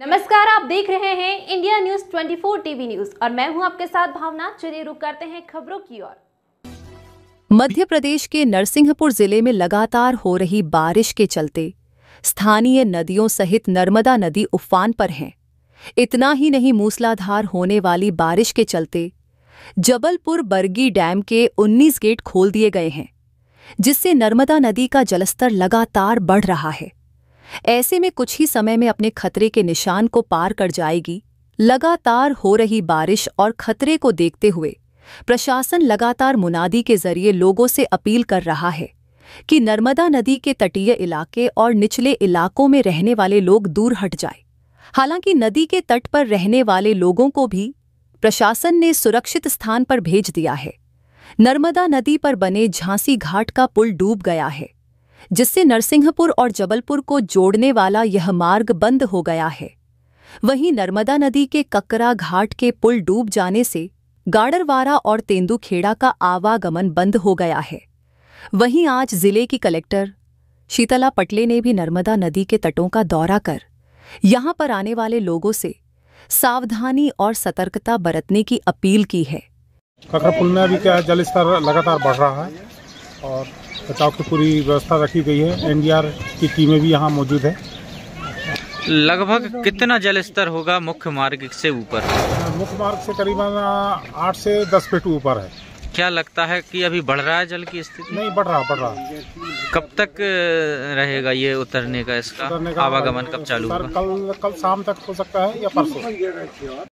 नमस्कार आप देख रहे हैं इंडिया न्यूज 24 टीवी न्यूज और मैं हूं आपके साथ भावना चलिए रुक करते हैं खबरों की ओर मध्य प्रदेश के नरसिंहपुर जिले में लगातार हो रही बारिश के चलते स्थानीय नदियों सहित नर्मदा नदी उफान पर है इतना ही नहीं मूसलाधार होने वाली बारिश के चलते जबलपुर बरगी डैम के 19 गेट खोल दिए गए हैं जिससे नर्मदा नदी का जलस्तर लगातार बढ़ रहा है ऐसे में कुछ ही समय में अपने खतरे के निशान को पार कर जाएगी लगातार हो रही बारिश और खतरे को देखते हुए प्रशासन लगातार मुनादी के जरिए लोगों से अपील कर रहा है कि नर्मदा नदी के तटीय इलाके और निचले इलाकों में रहने वाले लोग दूर हट जाए हालांकि नदी के तट पर रहने वाले लोगों को भी प्रशासन ने सुरक्षित स्थान पर भेज दिया है नर्मदा नदी पर बने झांसी घाट का पुल डूब गया है जिससे नरसिंहपुर और जबलपुर को जोड़ने वाला यह मार्ग बंद हो गया है वहीं नर्मदा नदी के ककरा घाट के पुल डूब जाने से गाड़रवारा और तेंदुखेड़ा का आवागमन बंद हो गया है वहीं आज जिले की कलेक्टर शीतला पटले ने भी नर्मदा नदी के तटों का दौरा कर यहां पर आने वाले लोगों से सावधानी और सतर्कता बरतने की अपील की है ककरा पुल में अभी क्या है जल स्तर लगातार बढ़ रहा है और बचाव की पूरी व्यवस्था रखी गई है एनडीआर की टीमें भी यहाँ मौजूद है लगभग कितना जल स्तर होगा मुख्य मार्ग से ऊपर मुख्य मार्ग से करीबन आठ से दस फीट ऊपर है क्या लगता है कि अभी बढ़ रहा है जल की स्थिति नहीं बढ़ रहा बढ़ रहा कब तक रहेगा ये उतरने का इसका आवागमन कब चालू होगा कल कल शाम तक हो सकता है या परसों